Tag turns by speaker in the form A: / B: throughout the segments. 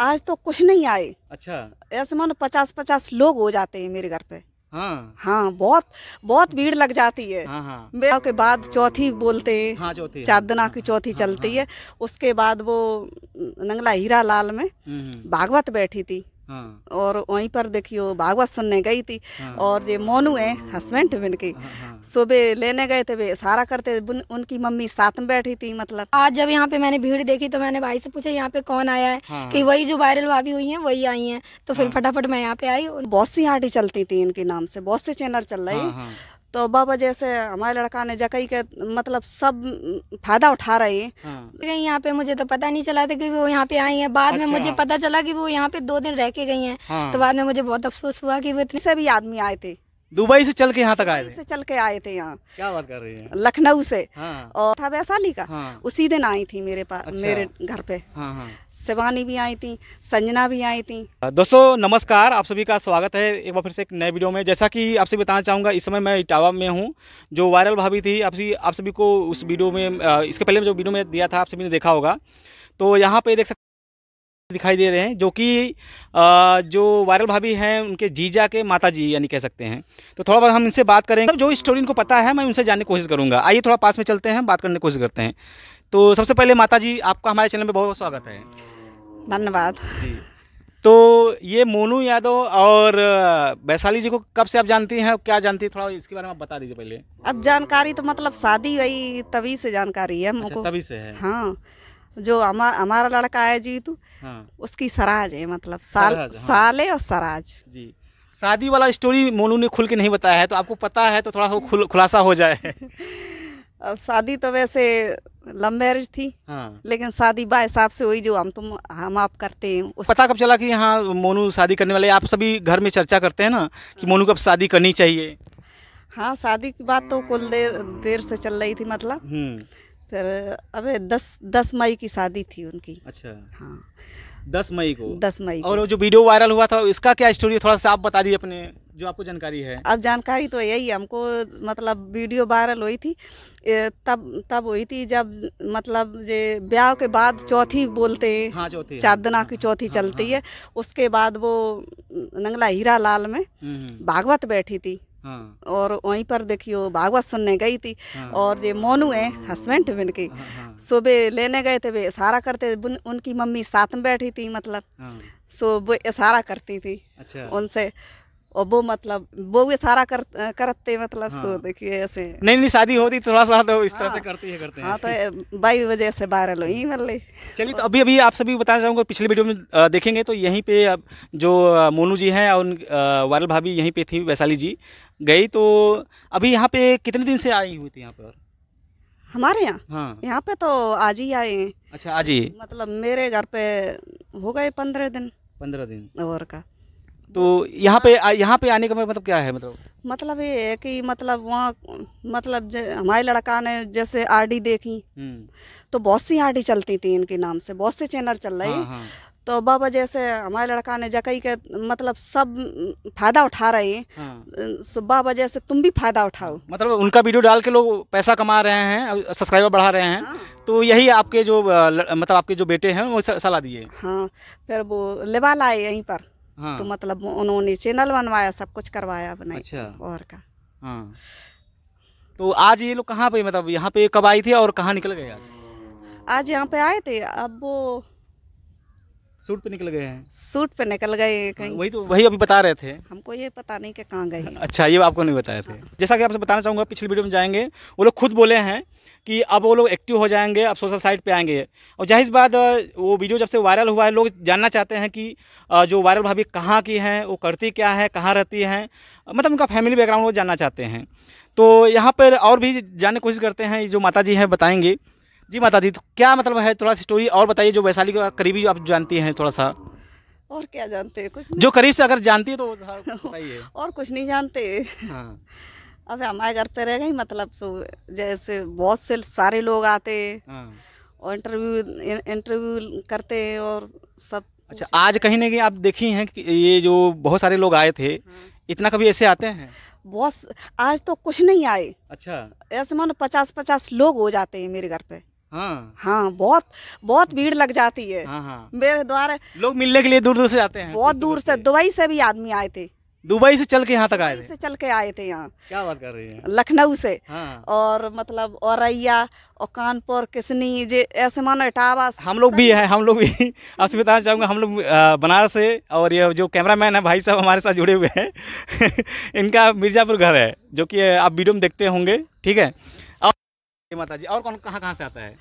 A: आज तो कुछ नहीं आए अच्छा ऐसे मानो पचास पचास लोग हो जाते हैं मेरे घर पे हाँ हाँ बहुत बहुत भीड़ लग जाती है हाँ, हाँ। के बाद चौथी बोलते हैं हाँ, चौथी चादना हाँ, की चौथी हाँ, चलती हाँ, है उसके बाद वो नंगला हीरा लाल में हम्म, हम्म। भागवत बैठी थी हाँ। और वहीं पर देखियो भागवत सुनने गई थी हाँ। और ये मोनू है हस्बैंड इनके हाँ।, हाँ। सुबह लेने गए थे वे सारा करते उनकी
B: मम्मी साथ में बैठी थी मतलब आज जब यहाँ पे मैंने भीड़ देखी तो मैंने भाई से पूछा यहाँ पे कौन आया है हाँ। कि वही जो वायरल भाभी हुई है वही आई है तो फिर फटाफट मैं यहाँ पे आई
A: बहुत सी हाटी चलती थी इनके नाम से बहुत से चैनल चल रहे हैं तो बाबा जैसे हमारे लड़का ने जकई के मतलब सब
B: फायदा उठा रहे हैं हाँ। तो यहाँ पे मुझे तो पता नहीं चला था कि वो यहाँ पे आई हैं बाद अच्छा। में मुझे पता चला कि वो यहाँ पे दो दिन रह के गई हैं हाँ। तो बाद में मुझे बहुत अफसोस हुआ कि वो इतने सभी आदमी आए
A: थे
C: दुबई से चल के यहाँ तक आए थे
A: चल के आए थे यहाँ
C: क्या बात कर रही है
A: लखनऊ से हाँ। और था वैशाली का हाँ। उसी दिन आई थी मेरे पास अच्छा। मेरे घर पे हाँ, हाँ। शिवानी भी आई थी संजना भी आई थी
C: दोस्तों नमस्कार आप सभी का स्वागत है एक बार फिर से एक नए वीडियो में जैसा कि आपसे बताना चाहूंगा इस समय मैं इटावा में हूँ जो वायरल भाभी थी आप सभी आप सभी को उस वीडियो में इसके पहले जो वीडियो में दिया था आप सभी ने देखा होगा तो यहाँ पे देख सकते दिखाई दे रहे हैं जो कि जो वायरल भाभी हैं उनके जीजा के माता जी यानी कह सकते हैं तो थोड़ा बहुत हम इनसे बात करेंगे जो इस स्टोरी इनको पता है मैं उनसे जानने की कोशिश करूंगा आइए थोड़ा पास में चलते हैं बात करने की कोशिश करते हैं तो सबसे पहले माता जी आपका हमारे चैनल में बहुत बहुत स्वागत है धन्यवाद तो ये मोनू यादव और वैशाली जी को कब से आप जानती हैं क्या जानती हैं थोड़ा इसके बारे में आप बता दीजिए पहले
A: अब जानकारी तो मतलब शादी हुई तभी से जानकारी है अच्छा, तभी से है हाँ जो हमारा हमारा लड़का है जीतू हाँ। उसकी सराज है मतलब साल हाँ। साले और सराज जी
C: शादी वाला स्टोरी मोनू ने खुल के नहीं बताया है तो आपको पता है तो थोड़ा सा खुल, खुलासा हो जाए
A: अब शादी तो वैसे लव मैरिज थी हाँ। लेकिन शादी बाय हिसाब से हुई जो हम तुम हम आप करते
C: हैं उस पता कब चला कि हाँ मोनू शादी करने वाले आप सभी घर में चर्चा करते हैं ना कि मोनू कब शादी करनी चाहिए
A: हाँ शादी की बात तो कुल देर देर से चल रही थी मतलब हम्म। फिर अब दस दस मई की शादी थी उनकी अच्छा हाँ
C: दस मई को दस मई और जो वीडियो वायरल हुआ था इसका क्या स्टोरी थोड़ा सा आप बता दीजिए अपने जो आपको जानकारी है
A: अब जानकारी तो यही हमको मतलब वीडियो वायरल हुई थी तब तब हुई थी जब मतलब जे ब्याह के बाद चौथी बोलते हैं हाँ, चौथी चांदना की चौथी हाँ, चलती हाँ, हाँ। है उसके बाद वो नंगला हीरा लाल में हम्म, हम्म। भागवत बैठी थी हाँ। और वहीं पर देखियो भागवत सुनने गई थी हाँ। और ये मोनू है हस्बैंड इनके हाँ। सुबह लेने गए थे वे इशारा करते उनकी मम्मी साथ में बैठी थी मतलब सो वो इशारा करती थी अच्छा। उनसे और वो मतलब वो भी सारा कर करते मतलब हाँ। सो देखिए ऐसे
C: नहीं नहीं शादी होती तो थोड़ा सा तो इस तरह हाँ। से करती है करते हैं हाँ
A: तो बाई वजह से वायरल हुई मतलब
C: चलिए तो अभी अभी आप सभी बताना चाहूँगा पिछले वीडियो में देखेंगे तो यहीं पे जो मोनू जी हैं और उन वायरल भाभी यहीं पे थी वैशाली जी गई तो अभी यहाँ पे कितने दिन से आई हुई थी यहाँ पर हमारे यहाँ हाँ।
A: यहाँ पे तो आज ही आए अच्छा आज ही मतलब मेरे घर पे हो गए पंद्रह दिन
C: पंद्रह दिन और का तो यहाँ पे यहाँ पे आने का मतलब क्या है मतलब
A: मतलब ये है कि मतलब वहाँ मतलब हमारे लड़का ने जैसे आरडी देखी हम्म। तो बहुत सी आरडी चलती थी इनके नाम से बहुत से चैनल चल रहे हाँ, हाँ। तो बाबा जैसे हमारे लड़का ने जकई के मतलब सब फायदा उठा रहे हैं हाँ। बाबा जैसे तुम भी फायदा उठाओ
C: मतलब उनका वीडियो डाल के लोग पैसा कमा रहे हैं सब्सक्राइबर बढ़ा रहे हैं हाँ। तो यही आपके जो मतलब आपके जो बेटे हैं वो सलाह दिए हाँ
A: फिर वो लेवा लाए यहीं पर हाँ। तो मतलब उन्होंने चैनल बनवाया सब कुछ करवाया बनाया
C: अच्छा। और का हाँ। तो आज ये लोग कहाँ पे मतलब यहाँ पे कब आई थी और कहाँ निकल गए
A: आज यहाँ पे आए थे अब वो
C: सूट पे निकल गए हैं
A: सूट पे निकल गए कहीं वही तो वही अभी बता रहे थे हमको ये पता नहीं कि कहाँ गए
C: अच्छा ये आपको नहीं बताया थे जैसा कि आपसे बताना चाहूँगा पिछली वीडियो में जाएंगे वो लोग खुद बोले हैं कि अब वो लोग एक्टिव हो जाएंगे अब सोशल साइट पे आएंगे और जाहिर बात वो वीडियो जब से वायरल हुआ है लोग जानना चाहते हैं कि जो वायरल भाभी कहाँ की हैं वो करती क्या है कहाँ रहती हैं मतलब उनका फैमिली बैकग्राउंड वो जानना चाहते हैं तो यहाँ पर और भी जानने की कोशिश करते हैं जो माता जी हैं बताएँगे जी माता जी तो क्या मतलब है थोड़ा सी स्टोरी और बताइए जो वैशाली का करीबी आप जानती हैं थोड़ा सा
A: और क्या जानते हैं कुछ जो करीब से अगर जानती है तो और कुछ नहीं जानते हाँ। अब हमारे घर पे रह गए मतलब सो जैसे बहुत से सारे लोग आते हैं हाँ। और इंटरव्यू इंटरव्यू करते हैं और सब
C: अच्छा आज कहीं ना कहीं आप देखी हैं कि ये जो बहुत सारे लोग आए थे हाँ। इतना कभी ऐसे आते हैं
A: बहुत आज तो कुछ नहीं आए अच्छा ऐसे मानो पचास पचास लोग हो जाते हैं मेरे घर पे हाँ हाँ बहुत बहुत भीड़ लग जाती है हाँ, हाँ। मेरे द्वारा लोग
C: मिलने के लिए दूर दूर से जाते हैं बहुत
A: दूर से दुबई से भी आदमी आए थे
C: दुबई से चल के यहाँ तक आए थे से
A: चल के आए थे यहाँ क्या बात कर रही है लखनऊ से हाँ। और मतलब औरैया और कानपुर किसनी जे ऐसे मानो इटावा हम लोग भी है
C: हम लोग भी आपसे बताना चाहूँगा हम लोग बनारस से और ये जो कैमरामैन है भाई साहब हमारे साथ जुड़े हुए हैं इनका मिर्ज़ापुर घर है जो कि आप वीडियो में देखते होंगे ठीक है माता जी और कौन कहाँ कहाँ से आता है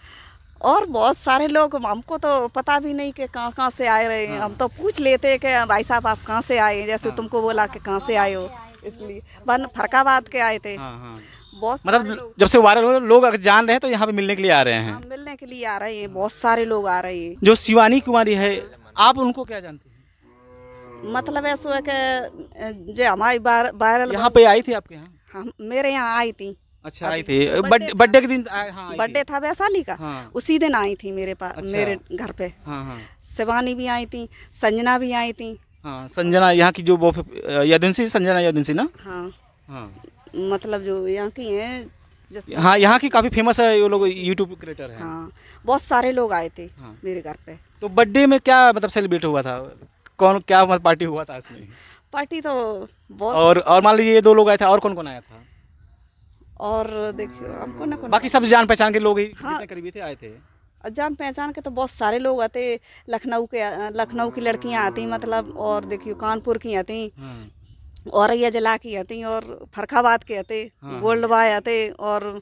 A: और बहुत सारे लोग हमको तो पता भी नहीं कि कहाँ कहाँ से आए रहे हैं हाँ। हम तो पूछ लेते हैं कि भाई साहब आप कहाँ से आए जैसे हाँ। तुमको बोला कि कहाँ से आए हो इसलिए वन फरकाबाद के आए थे हाँ, बहुत मतलब
C: जब से वायरल हो लोग अगर जान रहे हैं तो यहाँ पे मिलने के लिए आ रहे हैं
A: मिलने के लिए आ रहे हैं बहुत सारे लोग आ रहे हैं
C: जो शिवानी कुमारी है
A: आप उनको क्या जानते हैं मतलब ऐसा है कि जो हमारी वायरल यहाँ पे आई थी आपके यहाँ हम मेरे यहाँ आई थी
C: अच्छा आई थी तो बर्थडे के दिन हाँ,
A: बर्थडे था वैशाली का हाँ। उसी दिन आई थी मेरे पास अच्छा। मेरे घर पे हाँ, हाँ। शिवानी भी आई थी संजना भी आई थी
C: हाँ, संजना यहाँ की जो वो यदुंसी संजना यदुंसी ना हाँ।, हाँ।
A: मतलब जो यहाँ की है हाँ यहाँ
C: की काफ़ी फेमस है ये लोग यूट्यूब क्रिएटर है हाँ
A: बहुत सारे लोग आए थे हाँ। मेरे घर पे
C: तो बर्थडे में क्या मतलब सेलिब्रेट हुआ था कौन क्या मतलब पार्टी हुआ था इसमें
A: पार्टी तो बहुत और
C: और मान लीजिए ये दो लोग आए थे और कौन कौन आया था
A: और देखिए हमको ना कौन बाकी सब
C: जान पहचान के लोग ही हाँ, करीबी थे आए थे
A: जान पहचान के तो बहुत सारे लोग आते लखनऊ के लखनऊ की लड़कियां आती मतलब और देखियो कानपुर की आती हाँ। औरैया जिला की आती और फरखाबाद के आते हाँ, हाँ। गोल्ड बाय आते और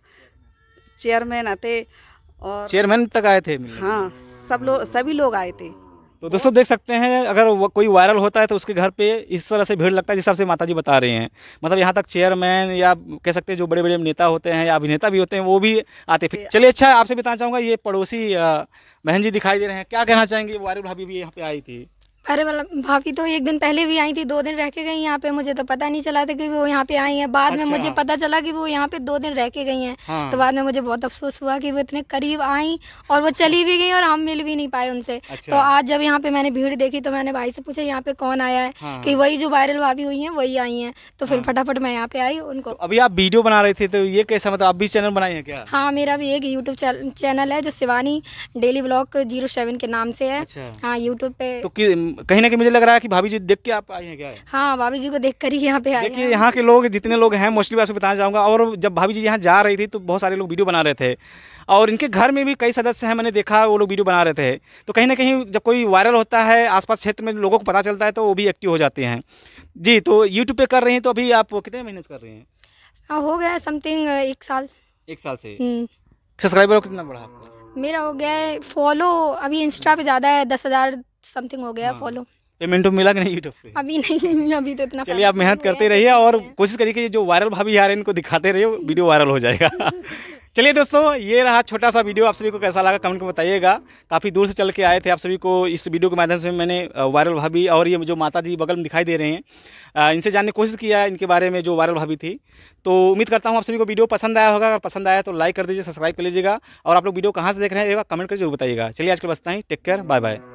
A: चेयरमैन आते और चेयरमैन तक आए थे हाँ सब लोग सभी लोग आए थे
C: तो दोस्तों देख सकते हैं अगर कोई वायरल होता है तो उसके घर पे इस तरह से भीड़ लगता है जिस तरह से माता जी बता रहे हैं मतलब यहाँ तक चेयरमैन या कह सकते हैं जो बड़े बड़े नेता होते हैं या अभिनेता भी होते हैं वो भी आते फिर चलिए अच्छा आपसे बताना चाहूँगा ये पड़ोसी बहन जी दिखाई दे रहे हैं क्या कहना चाहेंगे वायरल भाभी भी यहाँ पे आई थी
B: अरे मतलब भाभी तो एक दिन पहले भी आई थी दो दिन रह के गई यहाँ पे मुझे तो पता नहीं चला था कि वो यहाँ पे आई हैं बाद अच्छा। में मुझे अच्छा। पता चला कि वो यहाँ पे दो दिन रह के गई हैं हाँ। तो बाद में मुझे बहुत अफसोस हुआ कि वो इतने करीब आई और वो चली भी गई और हम मिल भी नहीं पाए उनसे अच्छा। तो आज जब यहाँ पे मैंने भीड़ देखी तो मैंने भाई से पूछा यहाँ पे कौन आया है की हाँ। कि वही जो वायरल भाभी हुई है वही आई है तो फिर हाँ। फटाफट मैं यहाँ पे आई उनको तो अभी
C: आप वीडियो बना रहे थे तो ये कैसा मतलब अभी चैनल बनाए हैं क्या
B: हाँ मेरा भी एक यूट्यूब चैनल है जो शिवानी डेली ब्लॉग जीरो के नाम से है अच्छा। हाँ यूट्यूब पे
C: तो कहीं ना कहीं मुझे लग रहा है कि भाभी जी देख के आप आए हैं क्या है?
B: हाँ भाभी जी को देख कर ही यहाँ पे आए देखिए
C: यहाँ के लोग जितने लोग हैं मोस्टली आपको बताना चाहूँगा और जब भाभी जी यहाँ जा रही थी तो बहुत सारे लोग वीडियो बना रहे थे और इनके घर में भी कई सदस्य हैं मैंने देखा वो लोग वीडियो बना रहे थे तो कहीं ना कहीं जब कोई वायरल होता है आसपास क्षेत्र में लोगों को पता चलता है तो वो भी एक्टिव हो जाते हैं जी तो यूट्यूब पे कर रहे हैं तो अभी आप कितने महीने कर रहे हैं
B: हाँ, हो गया समथिंग एक साल
C: एक साल से सब्सक्राइबर हम्म। कितना बढ़ा
B: मेरा हो गया है फॉलो अभी इंस्टा पे ज़्यादा है दस हज़ार समथिंग हो गया है हाँ। फॉलो
C: पेमेंट मिला कि नहीं यूट्यूब से
B: अभी नहीं अभी तो इतना चलिए आप मेहनत करते
C: रहिए और कोशिश करिए कि जो वायरल भाभी आ रहे हैं इनको दिखाते रहिए वीडियो वायरल हो जाएगा चलिए दोस्तों ये रहा छोटा सा वीडियो आप सभी को कैसा लगा कमेंट में बताइएगा काफ़ी दूर से चल के आए थे आप सभी को इस वीडियो के माध्यम से मैंने वायरल भाभी और ये जो माता जी बगल में दिखाई दे रहे हैं इनसे जानने की कोशिश किया इनके बारे में जो वायरल भाभी थी तो उम्मीद करता हूँ आप सभी को वीडियो पसंद आया होगा अगर पसंद आया तो लाइक कर दीजिए सब्सक्राइब कर लीजिएगा और आप लोग वीडियो कहाँ से देख रहे हैं कमेंट करके जरूर बताइएगा चलिए आज के बसता ही टेक केयर बाय बाय